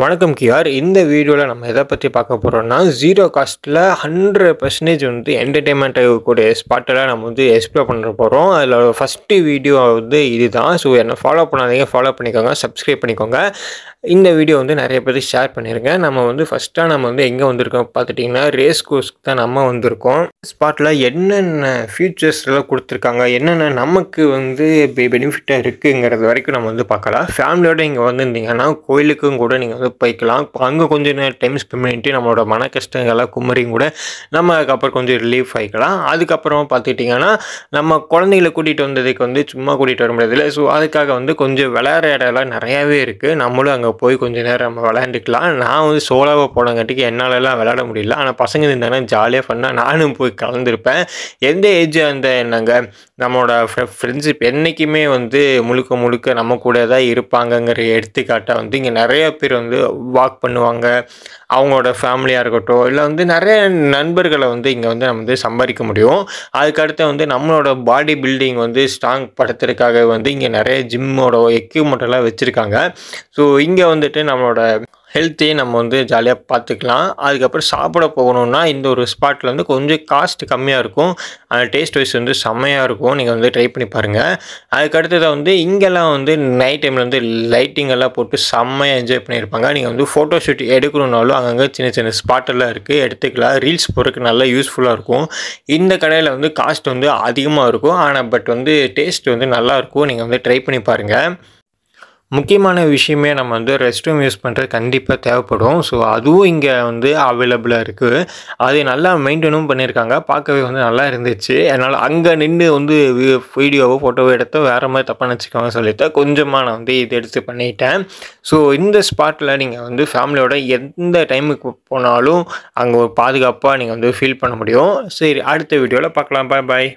வணக்கம் கியார் இந்த வீடியோவில் நம்ம எதை பற்றி பார்க்க போகிறோம்னா ஜீரோ காஸ்ட்டில் ஹண்ட்ரட் பர்சன்டேஜ் வந்து என்டர்டெயின்மெண்ட் ஆகக்கூடிய ஸ்பாட்டெல்லாம் நம்ம வந்து எக்ஸ்ப்ளோர் பண்ணுற போகிறோம் அதில் ஃபஸ்ட்டு வீடியோ வந்து இது தான் ஸோ என்னை ஃபாலோ பண்ணாதீங்க ஃபாலோ பண்ணிக்கோங்க சப்ஸ்கிரைப் பண்ணிக்கோங்க இந்த வீடியோ வந்து நிறைய பேர் ஷேர் பண்ணிடுங்க நம்ம வந்து ஃபஸ்ட்டாக நம்ம வந்து எங்கே வந்திருக்கோம் பார்த்துட்டிங்கன்னா ரேஸ் கோர்ஸ்க்கு தான் நம்ம வந்திருக்கோம் ஸ்பாட்டில் என்னென்ன ஃபியூச்சர்ஸ்லாம் கொடுத்துருக்காங்க என்னென்ன நமக்கு வந்து பெனிஃபிட்டாக இருக்குங்கிறது வரைக்கும் நம்ம வந்து பார்க்கலாம் ஃபேமிலியோடு இங்கே வந்திருந்தீங்கன்னா கோயிலுக்கும் கூட நீங்கள் போய்க்கலாம் அங்கே கொஞ்சம் நேரம் டைம் ஸ்பெண்ட் பண்ணிட்டு நம்மளோட மன கஷ்டங்கள்லாம் குமரியும் கூட நம்ம அதுக்கப்புறம் கொஞ்சம் ரிலீஃப் ஆகிக்கலாம் அதுக்கப்புறம் பார்த்துக்கிட்டிங்கன்னா நம்ம குழந்தைகளை கூட்டிகிட்டு வந்ததுக்கு வந்து சும்மா கூட்டிகிட்டு வர முடியாதுல்ல ஸோ அதுக்காக வந்து கொஞ்சம் விளையாடுற இடம்லாம் நிறையாவே இருக்குது நம்மளும் அங்கே போய் கொஞ்சம் நேரம் நம்ம விளையாண்டுக்கலாம் நான் வந்து சோலாவை போனங்காட்டிக்கு என்னாலலாம் விளையாட முடியல ஆனால் பசங்க இருந்தாங்கன்னா ஜாலியாக ஃபன்னாக நானும் போய் கலந்துருப்பேன் எந்த ஏஜ் அந்த என்னங்க நம்மளோட ஃப்ரெண்ட்ஷிப் என்றைக்குமே வந்து முழுக்க முழுக்க நம்ம கூட தான் இருப்பாங்கங்கிற எடுத்துக்காட்டாக வந்து இங்கே நிறைய பேர் வந்து வந்து வாக் பண்ணுவாங்க அவங்களோட ஃபேமிலியாக இருக்கட்டும் இல்லை வந்து நிறைய நண்பர்களை வந்து இங்கே வந்து நம்ம வந்து சம்பாதிக்க முடியும் அதுக்கடுத்து வந்து நம்மளோட பாடி பில்டிங் வந்து ஸ்ட்ராங் படுத்துறதுக்காக வந்து இங்கே நிறைய ஜிம்மோட எக்யூப்மெண்ட்டெல்லாம் வச்சுருக்காங்க ஸோ இங்கே வந்துட்டு நம்மளோட ஹெல்த்தையும் நம்ம வந்து ஜாலியாக பார்த்துக்கலாம் அதுக்கப்புறம் சாப்பிட போகணுன்னா இந்த ஒரு ஸ்பாட்டில் வந்து கொஞ்சம் காஸ்ட் கம்மியாக இருக்கும் அந்த டேஸ்ட் வைஸ் வந்து செம்மையாக இருக்கும் நீங்கள் வந்து ட்ரை பண்ணி பாருங்கள் அதுக்கடுத்தது வந்து இங்கெல்லாம் வந்து நைட் டைமில் வந்து லைட்டிங் எல்லாம் போட்டு செம்மையாக என்ஜாய் பண்ணியிருப்பாங்க நீங்கள் வந்து ஃபோட்டோ ஷூட் எடுக்கணுன்னாலும் அங்கங்கே சின்ன சின்ன ஸ்பாட்டெல்லாம் இருக்குது எடுத்துக்கலாம் ரீல்ஸ் போகிறதுக்கு நல்லா யூஸ்ஃபுல்லாக இருக்கும் இந்த கடையில் வந்து காஸ்ட் வந்து அதிகமாக இருக்கும் ஆனால் பட் வந்து டேஸ்ட் வந்து நல்லாயிருக்கும் நீங்கள் வந்து ட்ரை பண்ணி பாருங்கள் முக்கியமான விஷயமே நம்ம வந்து ரெஸ்ட் ரூம் யூஸ் பண்ணுறது கண்டிப்பாக தேவைப்படும் ஸோ அதுவும் இங்கே வந்து அவைலபிளாக இருக்குது அது நல்லா மெயின்டைனும் பண்ணியிருக்காங்க பார்க்கவே வந்து நல்லா இருந்துச்சு அதனால் அங்கே நின்று வந்து வீடியோவோ ஃபோட்டோவோ எடுத்தோ வேறு மாதிரி தப்பாக நினச்சிக்கோங்க சொல்லிட்டு கொஞ்சமாக நான் வந்து இது எடுத்து பண்ணிட்டேன் ஸோ இந்த ஸ்பாட்டில் நீங்கள் வந்து ஃபேமிலியோட எந்த டைமுக்கு போனாலும் அங்கே ஒரு பாதுகாப்பாக நீங்கள் வந்து ஃபீல் பண்ண முடியும் சரி அடுத்த வீடியோவில் பார்க்கலாம் பாய் பாய்